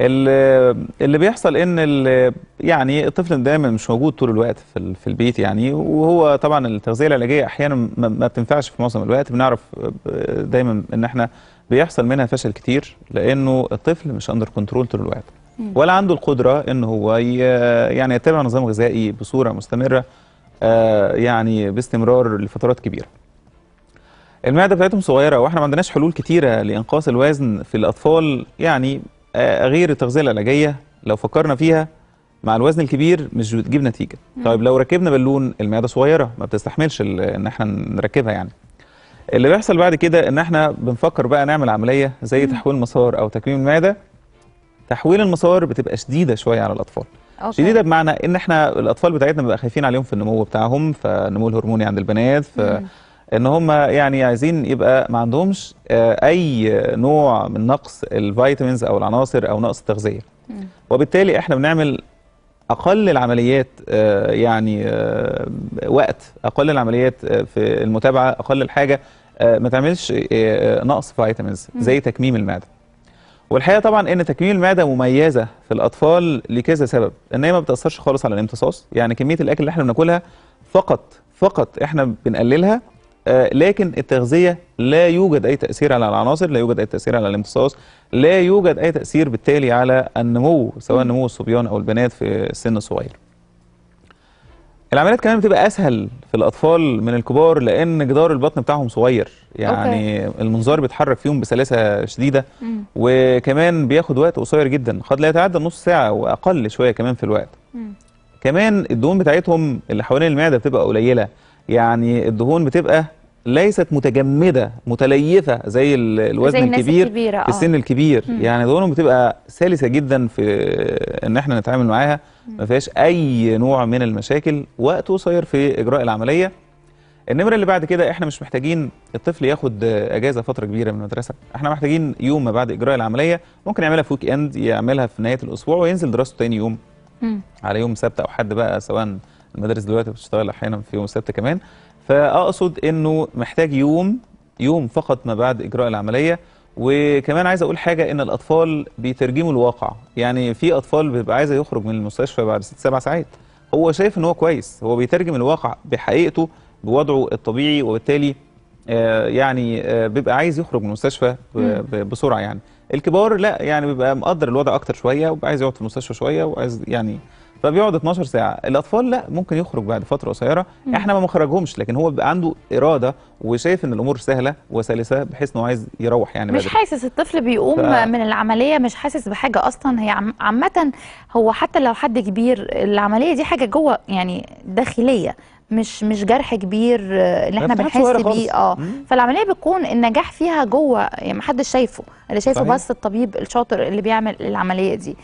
اللي بيحصل ان يعني الطفل دايما مش موجود طول الوقت في, البيت يعني وهو طبعا التغذيه العلاجيه احيانا ما, ما بتنفعش في معظم الوقت بنعرف آه، دايما ان احنا بيحصل منها فشل كتير لانه الطفل مش اندر كنترول طول الوقت ولا عنده القدره ان هو يعني يتبع نظام غذائي بصوره مستمره آه، يعني باستمرار لفترات كبيره. المعده بتاعتهم صغيره واحنا ما عندناش حلول كتيره لانقاص الوزن في الاطفال يعني آه، غير التغذيه العلاجيه لو فكرنا فيها مع الوزن الكبير مش بتجيب نتيجه مم. طيب لو ركبنا بالون المعده صغيره ما بتستحملش ان احنا نركبها يعني اللي بيحصل بعد كده ان احنا بنفكر بقى نعمل عمليه زي مم. تحويل مسار او تكميم المعده تحويل المسار بتبقى شديده شويه على الاطفال أوكي. شديده بمعنى ان احنا الاطفال بتاعتنا بنبقى خايفين عليهم في النمو بتاعهم فالنمو الهرموني عند البنات ف ان هم يعني عايزين يبقى ما عندهمش آه، اي نوع من نقص الفيتامينز او العناصر او نقص التغذيه وبالتالي احنا بنعمل اقل العمليات آه، يعني آه، وقت اقل العمليات في المتابعه اقل الحاجه ما تعملش نقص فيتامينز زي تكميم المعده والحقيقه طبعا ان تكميم المعده مميزه في الاطفال لكذا سبب ان هي ما بتاثرش خالص على الامتصاص يعني كميه الاكل اللي احنا بناكلها فقط فقط احنا بنقللها آه، لكن التغذيه لا يوجد اي تاثير على العناصر لا يوجد اي تاثير على الامتصاص لا يوجد اي تاثير بالتالي على النمو سواء نمو الصبيان او البنات في السن الصغير العمليات كمان بتبقى اسهل في الاطفال من الكبار لان جدار البطن بتاعهم صغير يعني أوكي. المنظار بيتحرك فيهم بسلاسه شديده مم. وكمان بياخد وقت قصير جدا قد لا يتعدى نص ساعه واقل شويه كمان في الوقت مم. كمان الدهون بتاعتهم اللي حوالين المعده بتبقى قليله يعني الدهون بتبقى ليست متجمده متليفه زي الوزن زي الكبير الكبيرة. في آه. السن الكبير مم. يعني دهونهم بتبقى سلسه جدا في ان احنا نتعامل معاها ما فيهاش اي نوع من المشاكل وقت قصير في اجراء العمليه النمره اللي بعد كده احنا مش محتاجين الطفل ياخد اجازه فتره كبيره من المدرسه احنا محتاجين يوم ما بعد اجراء العمليه ممكن يعملها في ويك اند يعملها في نهايه الاسبوع وينزل دراسته تاني يوم مم. على يوم سبت او حد بقى سواء المدارس دلوقتي بتشتغل احيانا في يوم السبت كمان فاقصد انه محتاج يوم يوم فقط ما بعد اجراء العمليه وكمان عايز اقول حاجه ان الاطفال بيترجموا الواقع يعني في اطفال بيبقى عايز يخرج من المستشفى بعد ست سبع ساعات هو شايف ان هو كويس هو بيترجم الواقع بحقيقته بوضعه الطبيعي وبالتالي آه، يعني آه، بيبقى عايز يخرج من المستشفى بسرعه يعني الكبار لا يعني بيبقى مقدر الوضع اكتر شويه وبيبقى عايز يقعد في المستشفى شويه وعايز يعني فبيقعد 12 ساعه الاطفال لا ممكن يخرج بعد فتره قصيره احنا ما بنخرجهمش لكن هو بيبقى عنده اراده وشايف ان الامور سهله وسلسه بحيث انه عايز يروح يعني مش حاسس الطفل بيقوم ف... من العمليه مش حاسس بحاجه اصلا هي عامه هو حتى لو حد كبير العمليه دي حاجه جوه يعني داخليه مش مش جرح كبير آه، اللي احنا بنحس بيه اه فالعمليه بتكون النجاح فيها جوه يعني محدش شايفه اللي شايفه صحيح. بس الطبيب الشاطر اللي بيعمل العمليه دي